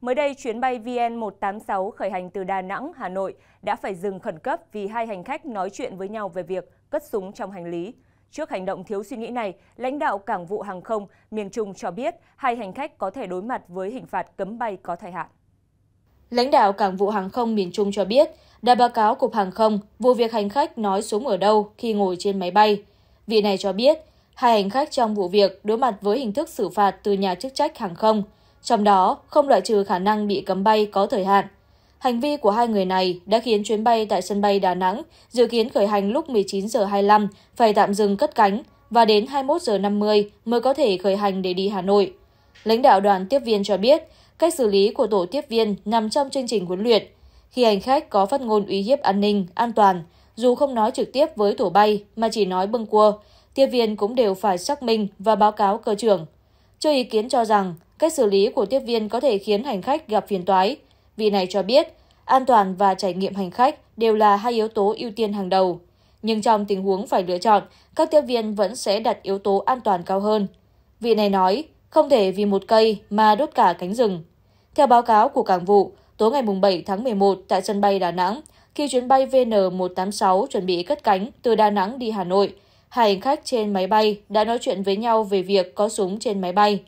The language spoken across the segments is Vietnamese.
Mới đây, chuyến bay VN186 khởi hành từ Đà Nẵng, Hà Nội đã phải dừng khẩn cấp vì hai hành khách nói chuyện với nhau về việc cất súng trong hành lý. Trước hành động thiếu suy nghĩ này, lãnh đạo Cảng vụ Hàng không miền Trung cho biết hai hành khách có thể đối mặt với hình phạt cấm bay có thời hạn. Lãnh đạo Cảng vụ Hàng không miền Trung cho biết đã báo cáo Cục Hàng không vụ việc hành khách nói súng ở đâu khi ngồi trên máy bay. Vị này cho biết hai hành khách trong vụ việc đối mặt với hình thức xử phạt từ nhà chức trách hàng không – trong đó không loại trừ khả năng bị cấm bay có thời hạn. Hành vi của hai người này đã khiến chuyến bay tại sân bay Đà Nẵng dự kiến khởi hành lúc 19 giờ 25 phải tạm dừng cất cánh và đến 21 giờ 50 mới có thể khởi hành để đi Hà Nội. Lãnh đạo đoàn tiếp viên cho biết, cách xử lý của tổ tiếp viên nằm trong chương trình huấn luyện. Khi hành khách có phát ngôn uy hiếp an ninh, an toàn, dù không nói trực tiếp với tổ bay mà chỉ nói bâng cua, tiếp viên cũng đều phải xác minh và báo cáo cơ trưởng. Cho ý kiến cho rằng Cách xử lý của tiếp viên có thể khiến hành khách gặp phiền toái. Vị này cho biết, an toàn và trải nghiệm hành khách đều là hai yếu tố ưu tiên hàng đầu. Nhưng trong tình huống phải lựa chọn, các tiếp viên vẫn sẽ đặt yếu tố an toàn cao hơn. Vị này nói, không thể vì một cây mà đốt cả cánh rừng. Theo báo cáo của cảng vụ, tối ngày 7 tháng 11 tại sân bay Đà Nẵng, khi chuyến bay VN186 chuẩn bị cất cánh từ Đà Nẵng đi Hà Nội, hai hành khách trên máy bay đã nói chuyện với nhau về việc có súng trên máy bay.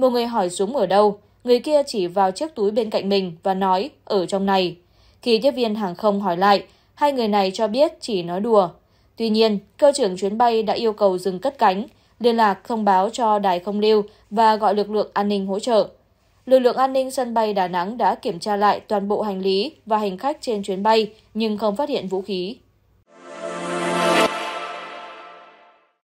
Một người hỏi súng ở đâu, người kia chỉ vào chiếc túi bên cạnh mình và nói ở trong này. Khi tiếp viên hàng không hỏi lại, hai người này cho biết chỉ nói đùa. Tuy nhiên, cơ trưởng chuyến bay đã yêu cầu dừng cất cánh, liên lạc thông báo cho đài không lưu và gọi lực lượng an ninh hỗ trợ. Lực lượng an ninh sân bay Đà Nẵng đã kiểm tra lại toàn bộ hành lý và hành khách trên chuyến bay nhưng không phát hiện vũ khí.